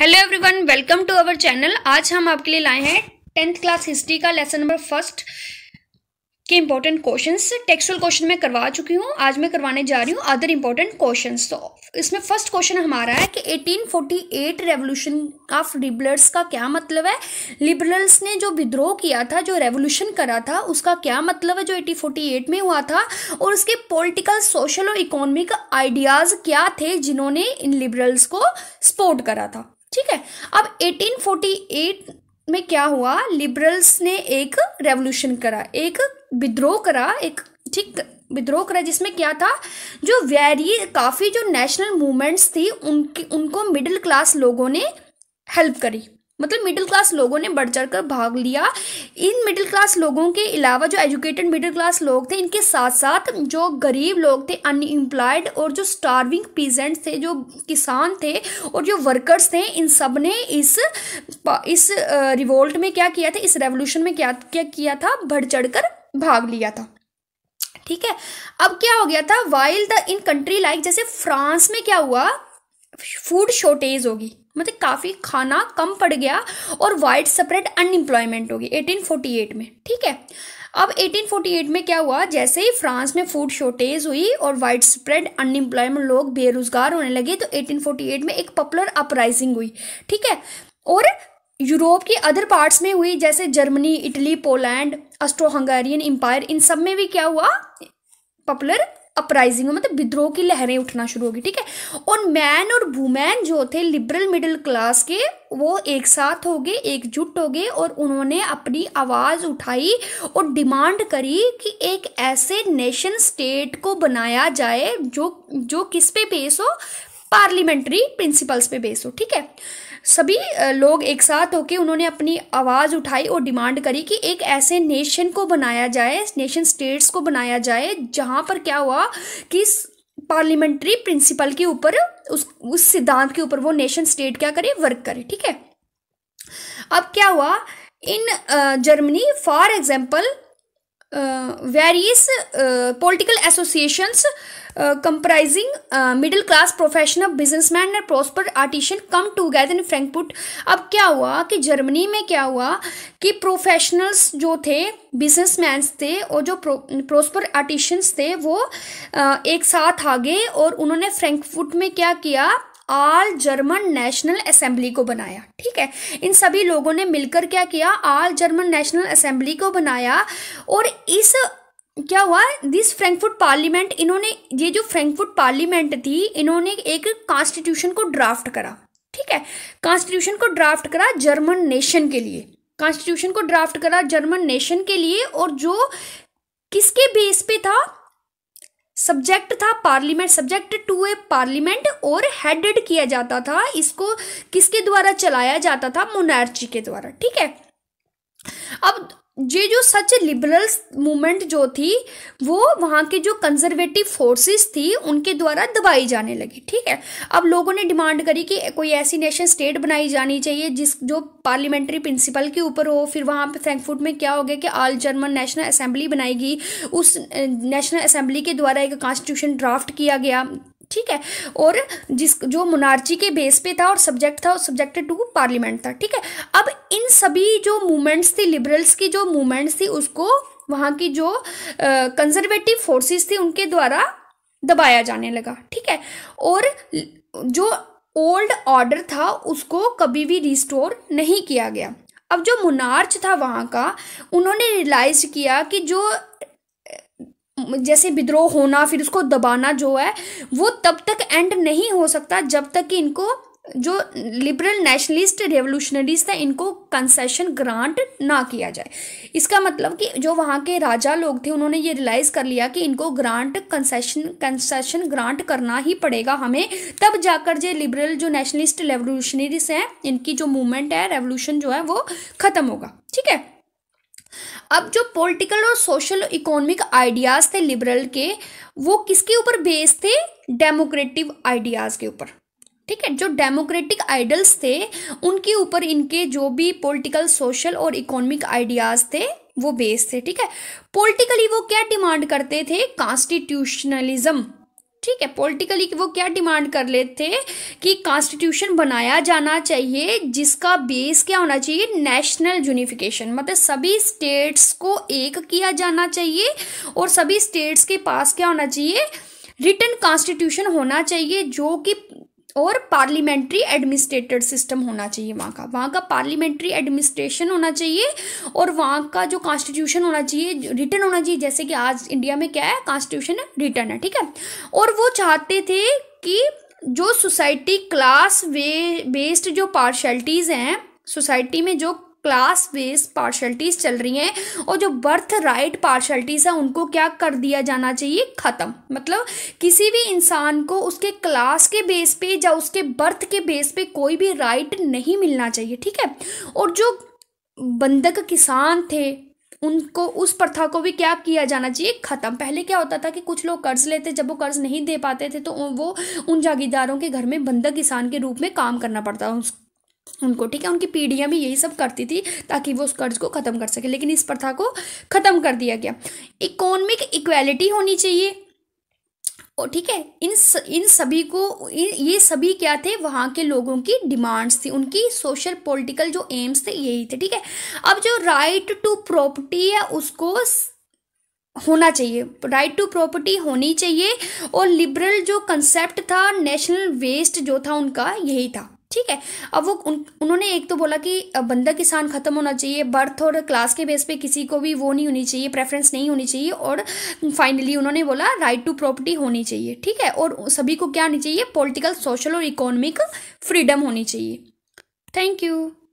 hello everyone welcome to our channel आज हम आपके लिए लाए हैं टेंथ क्लास हिस्ट्री का लेसन नंबर फर्स्ट के इंपॉर्टेंट क्वेश्चंस टेक्सुअल क्वेश्चन मैं करवा चुकी हूँ आज मैं करवाने जा रही हूँ अदर इम्पोर्टेंट क्वेश्चंस तो इसमें फर्स्ट क्वेश्चन हमारा है कि 1848 रेवोल्यूशन ऑफ लिबरल्स का क्या मतलब है लिबरल्स ने जो विद्रोह किया था जो रेवोल्यूशन करा था उसका क्या मतलब है जो 1848 में हुआ था और उसके पॉलिटिकल सोशल और इकोनॉमिक आइडियाज़ क्या थे जिन्होंने इन लिबरल्स को सपोर्ट करा था ठीक है अब 1848 में क्या हुआ लिबरल्स ने एक रेवोल्यूशन करा एक विद्रोह करा एक ठीक विद्रोह करा जिसमें क्या था जो वेरी काफ़ी जो नेशनल मूवमेंट्स थी उनकी उनको मिडिल क्लास लोगों ने हेल्प करी मतलब मिडिल क्लास लोगों ने बढ़ चढ़ भाग लिया इन मिडिल क्लास लोगों के अलावा जो एजुकेटेड मिडिल क्लास लोग थे इनके साथ साथ जो गरीब लोग थे अनएम्प्लॉयड और जो स्टारविंग पीजेंट्स थे जो किसान थे और जो वर्कर्स थे इन सब ने इस इस रिवोल्ट में क्या किया था इस रेवोल्यूशन में क्या क्या किया था बढ़ चढ़ भाग लिया था ठीक है अब क्या हो गया था wild the in country like जैसे फ्रांस में क्या हुआ फूड शॉर्टेज होगी मतलब काफ़ी खाना कम पड़ गया और वाइड स्प्रेड अनएम्प्लॉयमेंट होगी 1848 में ठीक है अब 1848 में क्या हुआ जैसे ही फ्रांस में फूड शॉर्टेज हुई और वाइड स्प्रेड अनएम्प्लॉयमेंट लोग बेरोजगार होने लगे तो 1848 में एक पॉपुलर अपराइजिंग हुई ठीक है और यूरोप के अदर पार्ट्स में हुई जैसे Germany Italy Poland Austro Hungarian empire इन सब में भी क्या हुआ पॉपुलर अपराइजिंग मतलब विद्रोह की लहरें उठना शुरू होगी ठीक है और मैन और वुमैन जो थे लिबरल मिडिल क्लास के वो एक साथ हो गए एकजुट हो गए और उन्होंने अपनी आवाज़ उठाई और डिमांड करी कि एक ऐसे नेशन स्टेट को बनाया जाए जो जो किस पे बेस हो पार्लियामेंट्री प्रिंसिपल्स पे बेस हो ठीक है सभी लोग एक साथ होकर उन्होंने अपनी आवाज़ उठाई और डिमांड करी कि एक ऐसे नेशन को बनाया जाए नेशन स्टेट्स को बनाया जाए जहाँ पर क्या हुआ कि पार्लियामेंट्री प्रिंसिपल के ऊपर उस उस सिद्धांत के ऊपर वो नेशन स्टेट क्या करे वर्क करे ठीक है अब क्या हुआ in Germany for example various political associations comprising middle class professional businessman and prosper artisan come together in Frankfurt अब क्या हुआ कि जर्मनी में क्या हुआ कि प्रोफेशनल्स जो थे बिजनेस बिजनेसमैन थे और जो प्रॉस्पर आर्टिशंस थे वो uh, एक साथ आ गए और उन्होंने फ्रैंकफुट में क्या किया आल जर्मन नेशनल असेंबली को बनाया ठीक है इन सभी लोगों ने मिलकर क्या किया आल जर्मन नेशनल असेंबली को बनाया और इस क्या हुआ दिस फ्रैंकफुट पार्लियामेंट इन्होंने ये जो फ्रैंकफुट पार्लियामेंट थी इन्होंने एक कॉन्स्टिट्यूशन को ड्राफ्ट करा ठीक है कॉन्स्टिट्यूशन को ड्राफ्ट करा जर्मन नेशन के लिए कॉन्स्टिट्यूशन को ड्राफ्ट करा जर्मन नेशन के लिए और जो किसके बेस पे था सब्जेक्ट था parliament subject to a parliament और हेडेड किया जाता था इसको किसके द्वारा चलाया जाता था मोनार्ची के द्वारा ठीक है अब ये जो सच लिबरल्स मूवमेंट जो थी वो वहाँ के जो कंजर्वेटिव फोर्सेस थी उनके द्वारा दबाई जाने लगी ठीक है अब लोगों ने डिमांड करी कि कोई ऐसी नेशन स्टेट बनाई जानी चाहिए जिस जो पार्लियामेंट्री प्रिंसिपल के ऊपर हो फिर वहाँ पे फ्रैंकफर्ट में क्या हो गया कि आल जर्मन नेशनल असेंबली बनाएगी उस नेशनल असेंबली के द्वारा एक कॉन्स्टिट्यूशन ड्राफ्ट किया गया ठीक है और जिस जो मोनार्ची के बेस पे था और सब्जेक्ट था और सब्जेक्टेड टू पार्लियामेंट था ठीक है अब इन सभी जो मूवमेंट्स थी लिबरल्स की जो मूवमेंट्स थी उसको वहाँ की जो कंजर्वेटिव फोर्सेस थी उनके द्वारा दबाया जाने लगा ठीक है और जो ओल्ड ऑर्डर था उसको कभी भी रिस्टोर नहीं किया गया अब जो मुनार्च था वहाँ का उन्होंने रियलाइज किया कि जो जैसे विद्रोह होना फिर उसको दबाना जो है वो तब तक एंड नहीं हो सकता जब तक कि इनको जो लिबरल नेशनलिस्ट रेवोल्यूशनरीज थे इनको कंसेशन ग्रांट ना किया जाए इसका मतलब कि जो वहाँ के राजा लोग थे उन्होंने ये रियलाइज़ कर लिया कि इनको ग्रांट कंसेशन कंसेशन ग्रांट करना ही पड़ेगा हमें तब जाकर जो लिबरल जो नेशनलिस्ट रेवोल्यूशनरीज हैं इनकी जो मूवमेंट है रेवोल्यूशन जो है वो ख़त्म होगा ठीक है अब जो पॉलिटिकल और सोशल इकोनॉमिक आइडियाज़ थे लिबरल के वो किसके ऊपर बेस्ड थे डेमोक्रेटिव आइडियाज़ के ऊपर ठीक है जो डेमोक्रेटिक आइडल्स थे उनके ऊपर इनके जो भी पॉलिटिकल सोशल और इकोनॉमिक आइडियाज़ थे वो बेस थे ठीक है पॉलिटिकली वो क्या डिमांड करते थे कॉन्स्टिट्यूशनलिज्म ठीक है पॉलिटिकली वो क्या डिमांड कर लेते थे कि कॉन्स्टिट्यूशन बनाया जाना चाहिए जिसका बेस क्या होना चाहिए नेशनल यूनिफिकेशन मतलब सभी स्टेट्स को एक किया जाना चाहिए और सभी स्टेट्स के पास क्या होना चाहिए रिटर्न कॉन्स्टिट्यूशन होना चाहिए जो कि और पार्लियामेंट्री एडमिनिस्ट्रेटर सिस्टम होना चाहिए वहाँ का वहाँ का पार्लियामेंट्री एडमिनिस्ट्रेशन होना चाहिए और वहाँ का जो कॉन्स्टिट्यूशन होना चाहिए रिटर्न होना चाहिए जैसे कि आज इंडिया में क्या है कॉन्स्टिट्यूशन है रिटर्न है ठीक है और वो चाहते थे कि जो सोसाइटी क्लास वे बेस्ड जो पार्शलिटीज़ हैं सोसाइटी में जो क्लास बेस पार्शलिटीज़ चल रही हैं और जो बर्थ राइट पार्शलिटीज़ हैं उनको क्या कर दिया जाना चाहिए ख़त्म मतलब किसी भी इंसान को उसके क्लास के बेस पे या उसके बर्थ के बेस पे कोई भी राइट नहीं मिलना चाहिए ठीक है और जो बंधक किसान थे उनको उस प्रथा को भी क्या किया जाना चाहिए ख़त्म पहले क्या होता था कि कुछ लोग कर्ज लेते जब वो कर्ज नहीं दे पाते थे तो वो उन जागीरदारों के घर में बंधक किसान के रूप में काम करना पड़ता उस उनको ठीक है उनकी पीढ़ियाँ भी यही सब करती थी ताकि वो उस कर्ज को ख़त्म कर सके लेकिन इस प्रथा को ख़त्म कर दिया गया इकोनॉमिक इक्वेलिटी होनी चाहिए और ठीक है इन स, इन सभी को इन, ये सभी क्या थे वहाँ के लोगों की डिमांड्स थी उनकी सोशल पॉलिटिकल जो एम्स थे यही थे ठीक है अब जो राइट टू प्रॉपर्टी है उसको होना चाहिए राइट टू प्रॉपर्टी होनी चाहिए और लिबरल जो कंसेप्ट था नेशनल वेस्ट जो था उनका यही था ठीक है अब वो उन उन्होंने एक तो बोला कि बंदा किसान ख़त्म होना चाहिए बर्थ और क्लास के बेस पे किसी को भी वो नहीं होनी चाहिए प्रेफरेंस नहीं होनी चाहिए और फाइनली उन्होंने बोला राइट टू प्रॉपर्टी होनी चाहिए ठीक है और सभी को क्या होनी चाहिए पॉलिटिकल सोशल और इकोनॉमिक फ्रीडम होनी चाहिए थैंक यू